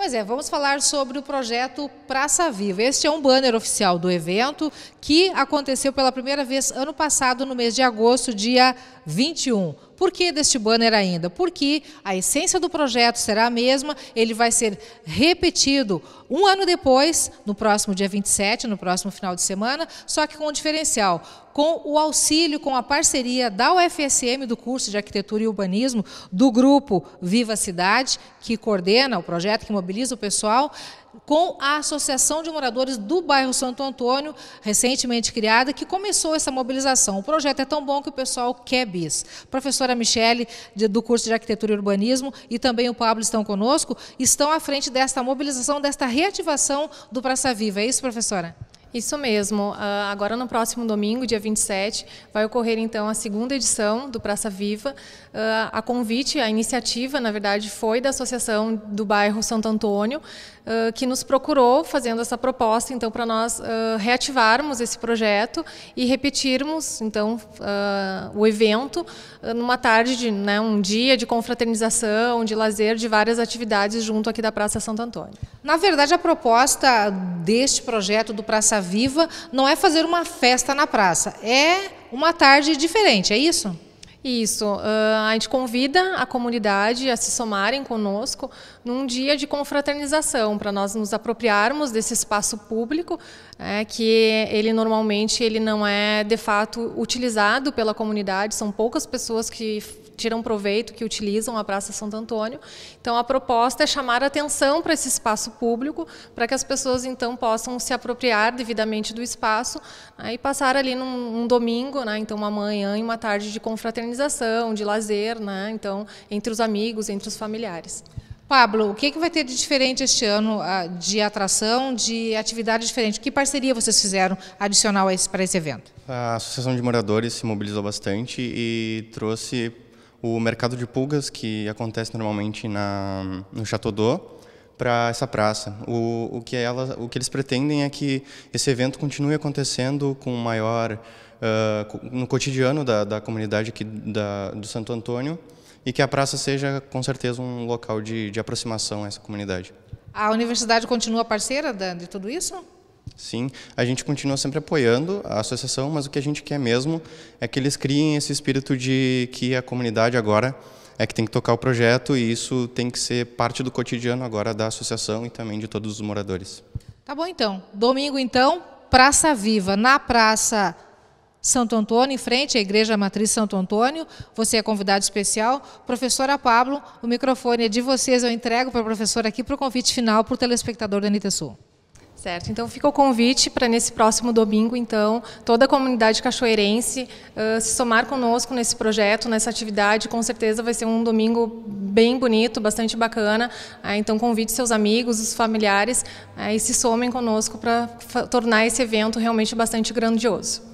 Pois é, vamos falar sobre o projeto Praça Viva. Este é um banner oficial do evento que aconteceu pela primeira vez ano passado, no mês de agosto, dia 21. Por que deste banner ainda? Porque a essência do projeto será a mesma, ele vai ser repetido um ano depois, no próximo dia 27, no próximo final de semana, só que com um diferencial com o auxílio, com a parceria da UFSM do curso de Arquitetura e Urbanismo, do grupo Viva Cidade, que coordena o projeto, que mobiliza o pessoal, com a Associação de Moradores do Bairro Santo Antônio, recentemente criada, que começou essa mobilização. O projeto é tão bom que o pessoal quer bis. Professora Michele, do curso de Arquitetura e Urbanismo, e também o Pablo estão conosco, estão à frente desta mobilização, desta reativação do Praça Viva. É isso, professora? Isso mesmo. Ah, agora no próximo domingo, dia 27, vai ocorrer então a segunda edição do Praça Viva. Ah, a convite, a iniciativa, na verdade, foi da Associação do Bairro Santo Antônio, ah, que nos procurou fazendo essa proposta, então, para nós reativarmos esse projeto e repetirmos, então, o evento numa tarde, de, né, um dia de confraternização, de lazer, de várias atividades junto aqui da Praça Santo Antônio. Na verdade, a proposta deste projeto do Praça Viva não é fazer uma festa na praça, é uma tarde diferente, é isso? Isso. Uh, a gente convida a comunidade a se somarem conosco num dia de confraternização, para nós nos apropriarmos desse espaço público, é, que ele normalmente ele não é, de fato, utilizado pela comunidade, são poucas pessoas que tiram proveito, que utilizam a Praça Santo Antônio. Então, a proposta é chamar atenção para esse espaço público, para que as pessoas, então, possam se apropriar devidamente do espaço né, e passar ali num domingo, né, então, uma manhã e uma tarde de confraternização confraternização, de lazer, né? Então, entre os amigos, entre os familiares. Pablo, o que, é que vai ter de diferente este ano ah, de atração, de atividade diferente? Que parceria vocês fizeram adicional para esse evento? A Associação de Moradores se mobilizou bastante e trouxe o mercado de pulgas que acontece normalmente na, no Chateau d'Eau para essa praça. O, o, que ela, o que eles pretendem é que esse evento continue acontecendo com maior uh, no cotidiano da, da comunidade aqui da, do Santo Antônio e que a praça seja com certeza um local de, de aproximação a essa comunidade. A universidade continua parceira de tudo isso? Sim, a gente continua sempre apoiando a associação, mas o que a gente quer mesmo é que eles criem esse espírito de que a comunidade agora é que tem que tocar o projeto e isso tem que ser parte do cotidiano agora da associação e também de todos os moradores. Tá bom então. Domingo então, Praça Viva, na Praça Santo Antônio, em frente à Igreja Matriz Santo Antônio. Você é convidado especial. Professora Pablo, o microfone é de vocês. Eu entrego para a professora aqui para o convite final para o telespectador da NTSU. Certo. Então fica o convite para nesse próximo domingo, então, toda a comunidade cachoeirense uh, se somar conosco nesse projeto, nessa atividade. Com certeza vai ser um domingo bem bonito, bastante bacana. Uh, então convide seus amigos, os familiares uh, e se somem conosco para tornar esse evento realmente bastante grandioso.